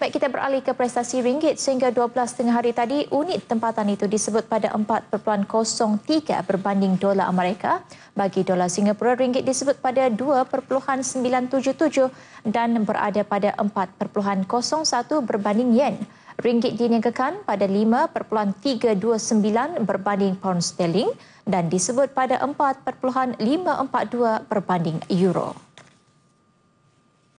Baik kita beralih ke prestasi ringgit sehingga 12 tengah hari tadi unit tempatan itu disebut pada 4.03 berbanding dolar Amerika. Bagi dolar Singapura ringgit disebut pada 2.977 dan berada pada 4.01 berbanding yen. Ringgit diniagakan pada 5.329 berbanding pound sterling dan disebut pada 4.542 berbanding euro.